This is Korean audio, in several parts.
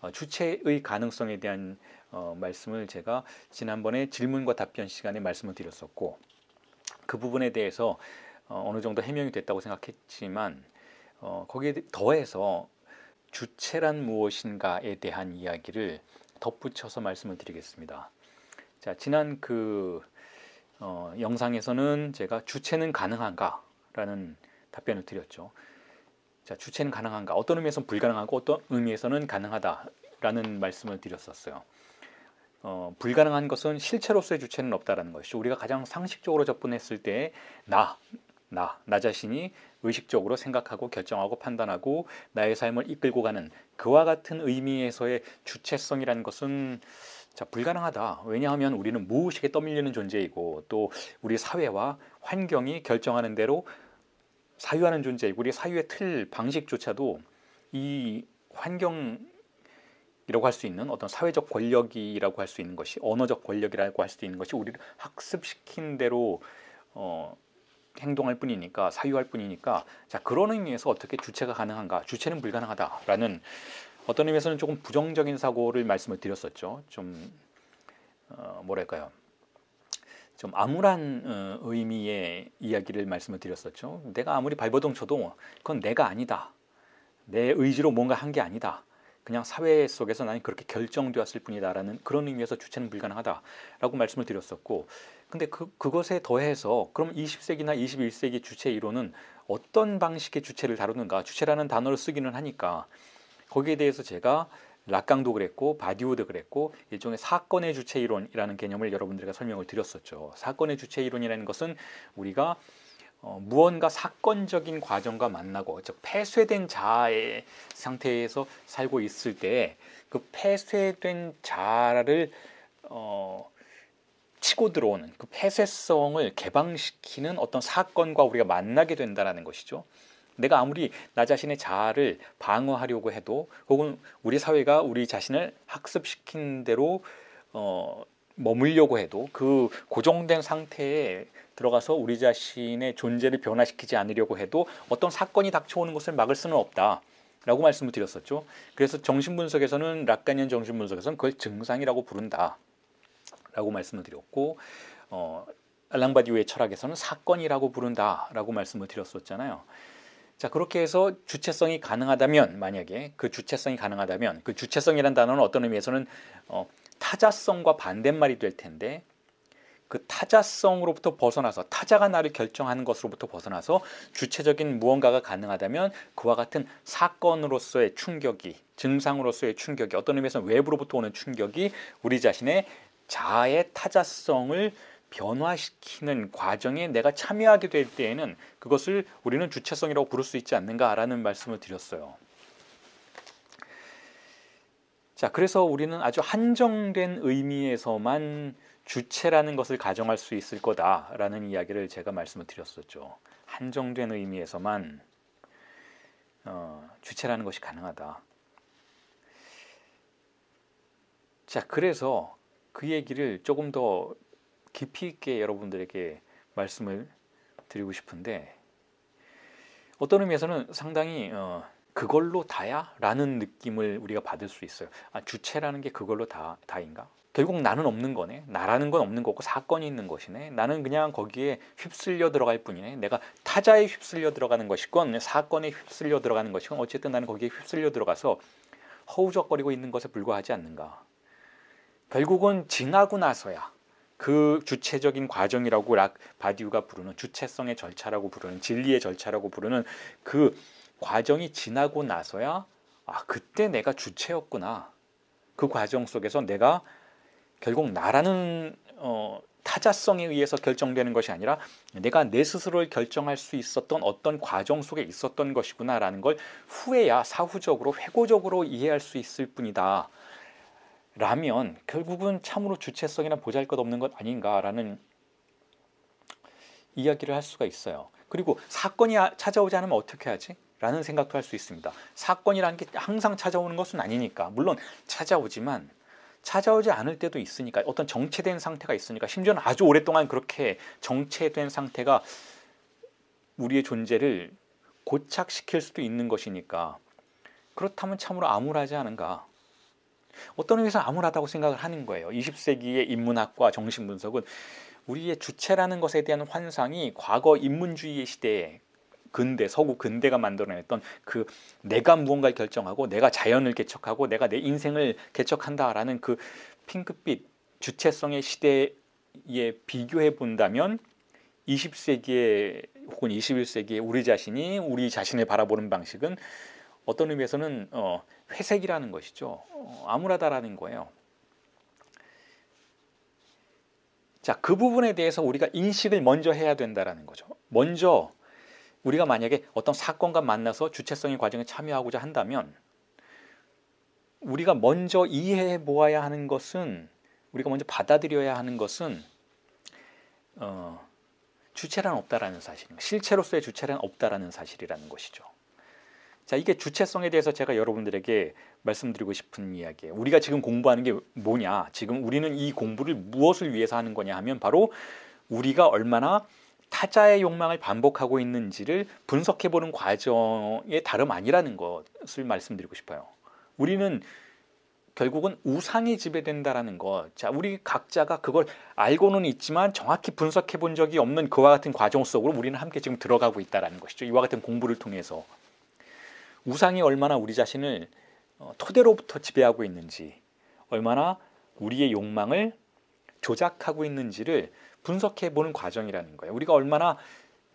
어, 주체의 가능성에 대한 어, 말씀을 제가 지난번에 질문과 답변 시간에 말씀을 드렸었고 그 부분에 대해서 어, 느 정도 해명이 됐다고 생각했지만 어, 거기에 더해서 주체란 무엇인가에 대한 이야기를 덧붙여서 말씀을 드리겠습니다. 자 지난 그 어, 영상에서는 제가 주체는 가능한가라는 답변을 드렸죠. 자, 주체는 가능한가? 어떤 의미에서는 불가능하고 어떤 의미에서는 가능하다라는 말씀을 드렸었어요. 어, 불가능한 것은 실체로서의 주체는 없다라는 것이죠. 우리가 가장 상식적으로 접근했을 때 나, 나, 나 자신이 의식적으로 생각하고 결정하고 판단하고 나의 삶을 이끌고 가는 그와 같은 의미에서의 주체성이라는 것은 자, 불가능하다. 왜냐하면 우리는 무의식에 떠밀리는 존재이고 또 우리 사회와 환경이 결정하는 대로 사유하는 존재이고 우리 사유의 틀 방식조차도 이 환경이라고 할 수 있는 어떤 사회적 권력이라고 할 수 있는 것이 언어적 권력이라고 할 수 있는 것이 우리를 학습시킨 대로 어, 행동할 뿐이니까 사유할 뿐이니까 자 그런 의미에서 어떻게 주체가 가능한가 주체는 불가능하다라는 어떤 의미에서는 조금 부정적인 사고를 말씀을 드렸었죠 좀 어, 뭐랄까요 좀 암울한 어, 의미의 이야기를 말씀을 드렸었죠. 내가 아무리 발버둥 쳐도 그건 내가 아니다. 내 의지로 뭔가 한 게 아니다. 그냥 사회 속에서 나는 그렇게 결정되었을 뿐이다라는 그런 의미에서 주체는 불가능하다라고 말씀을 드렸었고, 근데 그, 그것에 더해서 그럼 20세기나 21세기 주체 이론은 어떤 방식의 주체를 다루는가? 주체라는 단어를 쓰기는 하니까 거기에 대해서 제가 락강도 그랬고 바디오드 그랬고 일종의 사건의 주체 이론이라는 개념을 여러분들과 설명을 드렸었죠. 사건의 주체 이론이라는 것은 우리가 어, 무언가 사건적인 과정과 만나고 즉 폐쇄된 자의 상태에서 살고 있을 때 그 폐쇄된 자를 어, 치고 들어오는 그 폐쇄성을 개방시키는 어떤 사건과 우리가 만나게 된다라는 것이죠. 내가 아무리 나 자신의 자아를 방어하려고 해도 혹은 우리 사회가 우리 자신을 학습시킨 대로 어, 머물려고 해도 그 고정된 상태에 들어가서 우리 자신의 존재를 변화시키지 않으려고 해도 어떤 사건이 닥쳐오는 것을 막을 수는 없다. 라고 말씀을 드렸었죠. 그래서 정신분석에서는 락간현 정신분석에서는 그걸 증상이라고 부른다. 라고 말씀을 드렸고 어, 알랑바디오의 철학에서는 사건이라고 부른다. 라고 말씀을 드렸었잖아요. 자, 그렇게 해서 주체성이 가능하다면, 만약에 그 주체성이 가능하다면, 그 주체성이란 단어는 어떤 의미에서는 어, 타자성과 반대말이 될 텐데, 그 타자성으로부터 벗어나서, 타자가 나를 결정하는 것으로부터 벗어나서 주체적인 무언가가 가능하다면, 그와 같은 사건으로서의 충격이, 증상으로서의 충격이, 어떤 의미에서는 외부로부터 오는 충격이 우리 자신의 자아의 타자성을 변화시키는 과정에 내가 참여하게 될 때에는 그것을 우리는 주체성이라고 부를 수 있지 않는가라는 말씀을 드렸어요. 자, 그래서 우리는 아주 한정된 의미에서만 주체라는 것을 가정할 수 있을 거다라는 이야기를 제가 말씀을 드렸었죠. 한정된 의미에서만 어, 주체라는 것이 가능하다. 자, 그래서 그 얘기를 조금 더 깊이 있게 여러분들에게 말씀을 드리고 싶은데 어떤 의미에서는 상당히 어, 그걸로 다야라는 느낌을 우리가 받을 수 있어요. 아, 주체라는 게 그걸로 다 다인가? 결국 나는 없는 거네. 나라는 건 없는 거고 사건이 있는 것이네. 나는 그냥 거기에 휩쓸려 들어갈 뿐이네. 내가 타자에 휩쓸려 들어가는 것이건 사건에 휩쓸려 들어가는 것이건 어쨌든 나는 거기에 휩쓸려 들어가서 허우적거리고 있는 것에 불과하지 않는가. 결국은 지나고 나서야 그 주체적인 과정이라고 락 바디우가 부르는 주체성의 절차라고 부르는 진리의 절차라고 부르는 그 과정이 지나고 나서야 아 그때 내가 주체였구나 그 과정 속에서 내가 결국 나라는 어, 타자성에 의해서 결정되는 것이 아니라 내가 내 스스로를 결정할 수 있었던 어떤 과정 속에 있었던 것이구나라는 걸 후에야 사후적으로 회고적으로 이해할 수 있을 뿐이다. 라면 결국은 참으로 주체성이나 보잘것없는 것 아닌가라는 이야기를 할 수가 있어요. 그리고 사건이 아, 찾아오지 않으면 어떻게 하지? 라는 생각도 할 수 있습니다. 사건이라는 게 항상 찾아오는 것은 아니니까. 물론 찾아오지만 찾아오지 않을 때도 있으니까 어떤 정체된 상태가 있으니까 심지어는 아주 오랫동안 그렇게 정체된 상태가 우리의 존재를 고착시킬 수도 있는 것이니까 그렇다면 참으로 암울하지 않은가 어떤 의미에서 암울하다고 생각을 하는 거예요. 20세기의 인문학과 정신분석은 우리의 주체라는 것에 대한 환상이 과거 인문주의의 시대에 근대 서구 근대가 만들어냈던 그 내가 무언가를 결정하고 내가 자연을 개척하고 내가 내 인생을 개척한다라는 그 핑크빛 주체성의 시대에 비교해 본다면 20세기에 혹은 21세기에 우리 자신이 우리 자신을 바라보는 방식은 어떤 의미에서는 어, 회색이라는 것이죠. 어, 암울하다라는 거예요. 자, 그 부분에 대해서 우리가 인식을 먼저 해야 된다라는 거죠. 먼저 우리가 만약에 어떤 사건과 만나서 주체성의 과정에 참여하고자 한다면 우리가 먼저 이해해 보아야 하는 것은 우리가 먼저 받아들여야 하는 것은 어, 주체란 없다라는 사실입니다. 실체로서의 주체란 없다라는 사실이라는 것이죠. 자, 이게 주체성에 대해서 제가 여러분들에게 말씀드리고 싶은 이야기예요. 우리가 지금 공부하는 게 뭐냐? 지금 우리는 이 공부를 무엇을 위해서 하는 거냐 하면 바로 우리가 얼마나 타자의 욕망을 반복하고 있는지를 분석해 보는 과정에 다름 아니라는 것을 말씀드리고 싶어요. 우리는 결국은 우상이 지배된다라는 것. 자, 우리 각자가 그걸 알고는 있지만 정확히 분석해 본 적이 없는 그와 같은 과정 속으로 우리는 함께 지금 들어가고 있다라는 것이죠. 이와 같은 공부를 통해서 우상이 얼마나 우리 자신을 어, 토대로부터 지배하고 있는지, 얼마나 우리의 욕망을 조작하고 있는지를 분석해 보는 과정이라는 거예요. 우리가 얼마나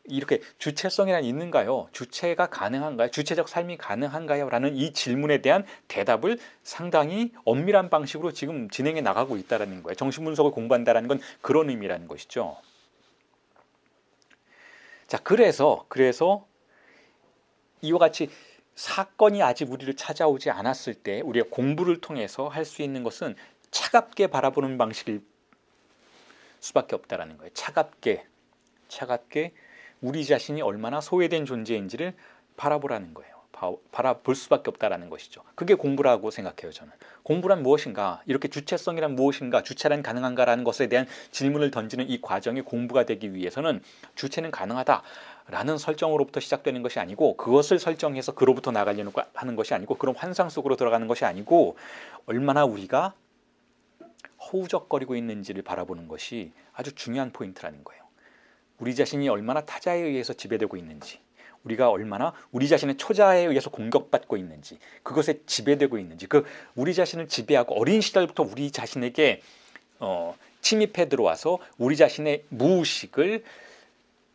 이렇게 주체성이란 있는가요? 주체가 가능한가요? 주체적 삶이 가능한가요? 라는 이 질문에 대한 대답을 상당히 엄밀한 방식으로 지금 진행해 나가고 있다는 거예요. 정신분석을 공부한다는 건 그런 의미라는 것이죠. 자, 그래서, 그래서 이와 같이 사건이 아직 우리를 찾아오지 않았을 때 우리가 공부를 통해서 할 수 있는 것은 차갑게 바라보는 방식일 수밖에 없다라는 거예요. 차갑게, 차갑게 우리 자신이 얼마나 소외된 존재인지를 바라보라는 거예요. 바라볼 수밖에 없다라는 것이죠. 그게 공부라고 생각해요 저는. 공부란 무엇인가, 이렇게 주체성이란 무엇인가, 주체란 가능한가라는 것에 대한 질문을 던지는 이 과정이 공부가 되기 위해서는 주체는 가능하다라는 설정으로부터 시작되는 것이 아니고 그것을 설정해서 그로부터 나가려는 하는 것이 아니고 그런 환상 속으로 들어가는 것이 아니고 얼마나 우리가 허우적거리고 있는지를 바라보는 것이 아주 중요한 포인트라는 거예요. 우리 자신이 얼마나 타자에 의해서 지배되고 있는지, 우리가 얼마나 우리 자신의 초자에 의해서 공격받고 있는지 그것에 지배되고 있는지 그 우리 자신을 지배하고 어린 시절부터 우리 자신에게 어, 침입해 들어와서 우리 자신의 무의식을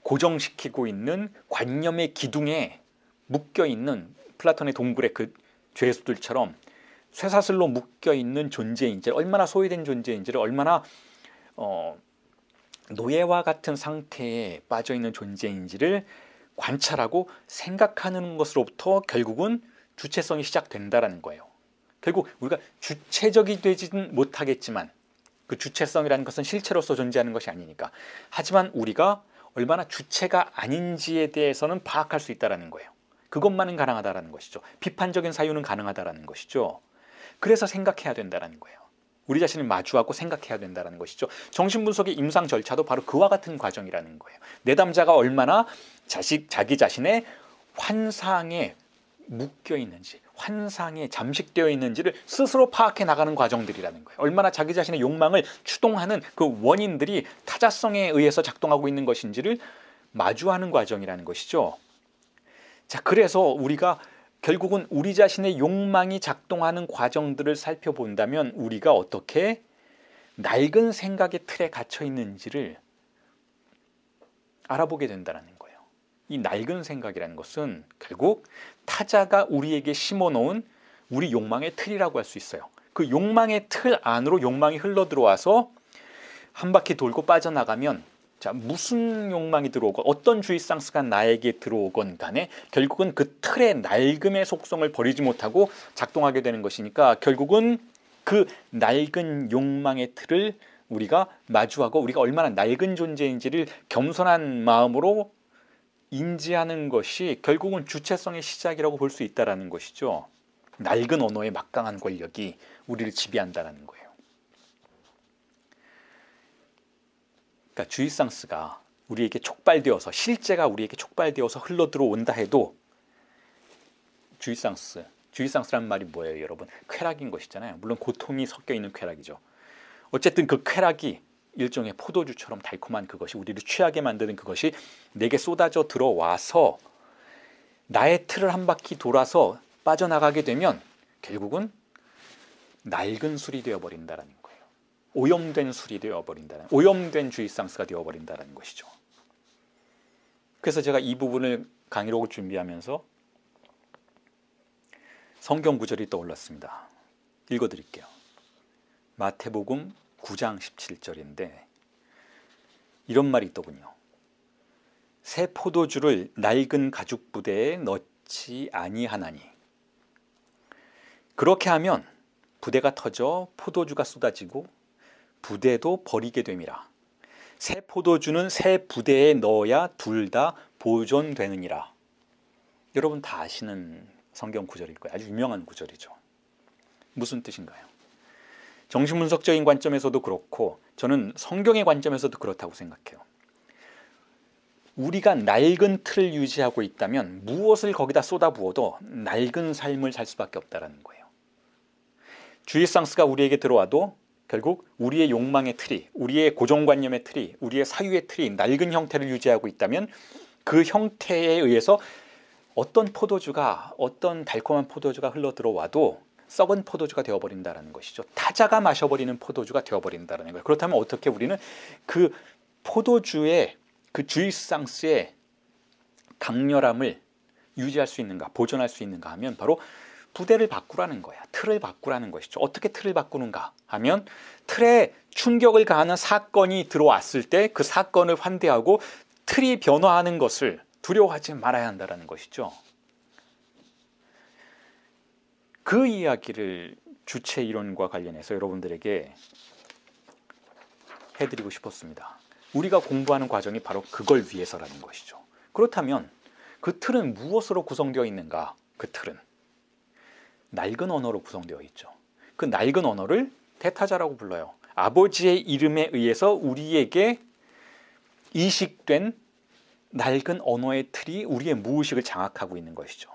고정시키고 있는 관념의 기둥에 묶여 있는 플라톤의 동굴의 그 죄수들처럼 쇠사슬로 묶여 있는 존재인지 얼마나 소외된 존재인지를 얼마나 어, 노예와 같은 상태에 빠져 있는 존재인지를 관찰하고 생각하는 것으로부터 결국은 주체성이 시작된다라는 거예요. 결국 우리가 주체적이 되지는 못하겠지만 그 주체성이라는 것은 실체로서 존재하는 것이 아니니까. 하지만 우리가 얼마나 주체가 아닌지에 대해서는 파악할 수 있다라는 거예요. 그것만은 가능하다라는 것이죠. 비판적인 사유는 가능하다라는 것이죠. 그래서 생각해야 된다라는 거예요. 우리 자신을 마주하고 생각해야 된다는 것이죠. 정신분석의 임상 절차도 바로 그와 같은 과정이라는 거예요. 내담자가 얼마나 자식, 자기 자신의 환상에 묶여 있는지, 환상에 잠식되어 있는지를 스스로 파악해 나가는 과정들이라는 거예요. 얼마나 자기 자신의 욕망을 추동하는 그 원인들이 타자성에 의해서 작동하고 있는 것인지를 마주하는 과정이라는 것이죠. 자, 그래서 우리가 결국은 우리 자신의 욕망이 작동하는 과정들을 살펴본다면 우리가 어떻게 낡은 생각의 틀에 갇혀 있는지를 알아보게 된다는 거예요. 이 낡은 생각이라는 것은 결국 타자가 우리에게 심어 놓은 우리 욕망의 틀이라고 할 수 있어요. 그 욕망의 틀 안으로 욕망이 흘러 들어와서 한 바퀴 돌고 빠져나가면 자, 무슨 욕망이 들어오건 어떤 주의쌍스가 나에게 들어오건 간에 결국은 그 틀의 낡음의 속성을 버리지 못하고 작동하게 되는 것이니까 결국은 그 낡은 욕망의 틀을 우리가 마주하고 우리가 얼마나 낡은 존재인지를 겸손한 마음으로 인지하는 것이 결국은 주체성의 시작이라고 볼 수 있다라는 것이죠. 낡은 언어의 막강한 권력이 우리를 지배한다라는 거예요. 그러니까 주이상스가 우리에게 촉발되어서 실제가 우리에게 촉발되어서 흘러 들어온다 해도 주이상스 주이상스란 말이 뭐예요, 여러분? 쾌락인 것이잖아요. 물론 고통이 섞여 있는 쾌락이죠. 어쨌든 그 쾌락이 일종의 포도주처럼 달콤한 그것이 우리를 취하게 만드는 그것이 내게 쏟아져 들어와서 나의 틀을 한 바퀴 돌아서 빠져나가게 되면 결국은 낡은 술이 되어버린다라는 오염된 술이 되어버린다는 오염된 주의상스가 되어버린다는 것이죠. 그래서 제가 이 부분을 강의록을 준비하면서 성경 구절이 떠올랐습니다. 읽어드릴게요. 마태복음 9장 17절인데 이런 말이 있더군요. 새 포도주를 낡은 가죽 부대에 넣지 아니하나니 그렇게 하면 부대가 터져 포도주가 쏟아지고 부대도 버리게 됨이라. 새 포도주는 새 부대에 넣어야 둘 다 보존되느니라. 여러분 다 아시는 성경 구절일 거예요. 아주 유명한 구절이죠. 무슨 뜻인가요? 정신분석적인 관점에서도 그렇고 저는 성경의 관점에서도 그렇다고 생각해요. 우리가 낡은 틀을 유지하고 있다면 무엇을 거기다 쏟아부어도 낡은 삶을 살 수밖에 없다라는 거예요. 주일상스가 우리에게 들어와도 결국 우리의 욕망의 틀이, 우리의 고정관념의 틀이, 우리의 사유의 틀이 낡은 형태를 유지하고 있다면 그 형태에 의해서 어떤 포도주가 어떤 달콤한 포도주가 흘러 들어와도 썩은 포도주가 되어버린다라는 것이죠. 타자가 마셔버리는 포도주가 되어버린다라는 거예요. 그렇다면 어떻게 우리는 그 포도주의 그 주이상스의 강렬함을 유지할 수 있는가, 보존할 수 있는가 하면 바로 부대를 바꾸라는 거야. 틀을 바꾸라는 것이죠. 어떻게 틀을 바꾸는가 하면 틀에 충격을 가하는 사건이 들어왔을 때 그 사건을 환대하고 틀이 변화하는 것을 두려워하지 말아야 한다는 것이죠. 그 이야기를 주체 이론과 관련해서 여러분들에게 해드리고 싶었습니다. 우리가 공부하는 과정이 바로 그걸 위해서라는 것이죠. 그렇다면 그 틀은 무엇으로 구성되어 있는가? 그 틀은 낡은 언어로 구성되어 있죠. 그 낡은 언어를 테타자라고 불러요. 아버지의 이름에 의해서 우리에게 이식된 낡은 언어의 틀이 우리의 무의식을 장악하고 있는 것이죠.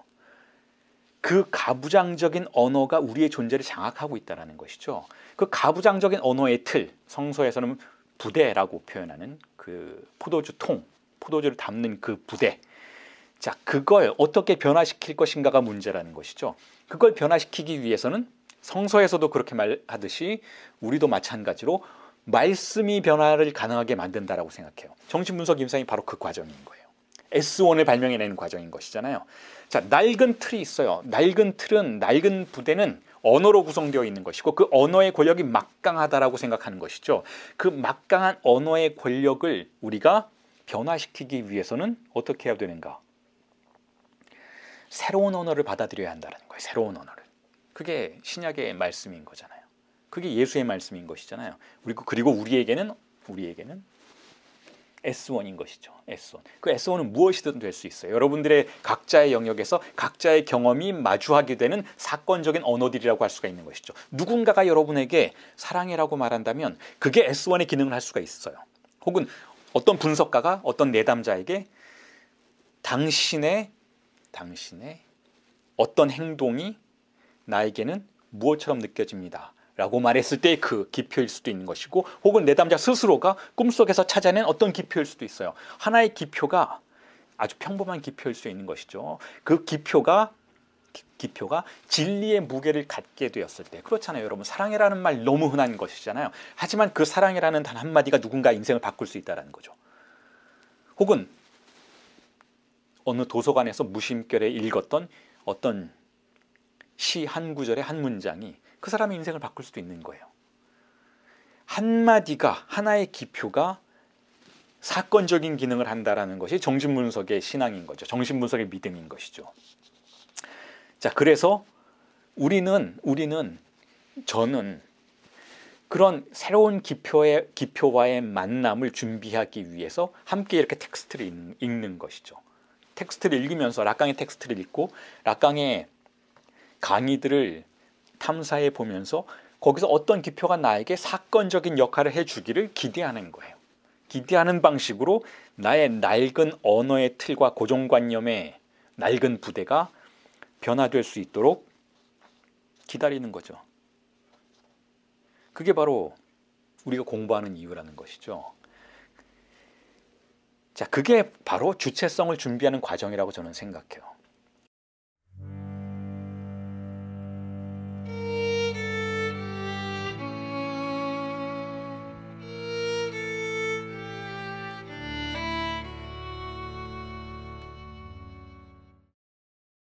그 가부장적인 언어가 우리의 존재를 장악하고 있다는 것이죠. 그 가부장적인 언어의 틀, 성서에서는 부대라고 표현하는 그 포도주 통, 포도주를 담는 그 부대, 자, 그걸 어떻게 변화시킬 것인가가 문제라는 것이죠. 그걸 변화시키기 위해서는 성서에서도 그렇게 말하듯이 우리도 마찬가지로 말씀이 변화를 가능하게 만든다라고 생각해요. 정신분석 임상이 바로 그 과정인 거예요. S1을 발명해내는 과정인 것이잖아요. 자, 낡은 틀이 있어요. 낡은 틀은 낡은 부대는 언어로 구성되어 있는 것이고 그 언어의 권력이 막강하다라고 생각하는 것이죠. 그 막강한 언어의 권력을 우리가 변화시키기 위해서는 어떻게 해야 되는가? 새로운 언어를 받아들여야 한다는 거예요. 새로운 언어를. 그게 신약의 말씀인 거잖아요. 그게 예수의 말씀인 것이잖아요. 그리고 그리고 우리에게는 우리에게는 S1인 것이죠. S1. 그 S1은 무엇이든 될 수 있어요. 여러분들의 각자의 영역에서 각자의 경험이 마주하게 되는 사건적인 언어들이라고 할 수가 있는 것이죠. 누군가가 여러분에게 사랑해라고 말한다면 그게 S1의 기능을 할 수가 있어요. 혹은 어떤 분석가가 어떤 내담자에게 당신의 당신의 어떤 행동이 나에게는 무엇처럼 느껴집니다. 라고 말했을 때 그 기표일 수도 있는 것이고 혹은 내담자 스스로가 꿈속에서 찾아낸 어떤 기표일 수도 있어요. 하나의 기표가 아주 평범한 기표일 수 있는 것이죠. 그 기표가 기표가 진리의 무게를 갖게 되었을 때 그렇잖아요 여러분 사랑이라는 말 너무 흔한 것이잖아요 하지만 그 사랑이라는 단 한마디가 누군가 인생을 바꿀 수 있다는 거죠 혹은 어느 도서관에서 무심결에 읽었던 어떤 시 한 구절의 한 문장이 그 사람의 인생을 바꿀 수도 있는 거예요. 한마디가 하나의 기표가 사건적인 기능을 한다라는 것이 정신분석의 신앙인 거죠. 정신분석의 믿음인 것이죠. 자, 그래서 우리는 우리는 저는 그런 새로운 기표의 기표와의 만남을 준비하기 위해서 함께 이렇게 텍스트를 읽는 것이죠. 텍스트를 읽으면서 락강의 텍스트를 읽고 락강의 강의들을 탐사해 보면서 거기서 어떤 기표가 나에게 사건적인 역할을 해주기를 기대하는 거예요. 기대하는 방식으로 나의 낡은 언어의 틀과 고정관념의 낡은 부대가 변화될 수 있도록 기다리는 거죠. 그게 바로 우리가 공부하는 이유라는 것이죠. 자, 그게 바로 주체성을 준비하는 과정이라고 저는 생각해요.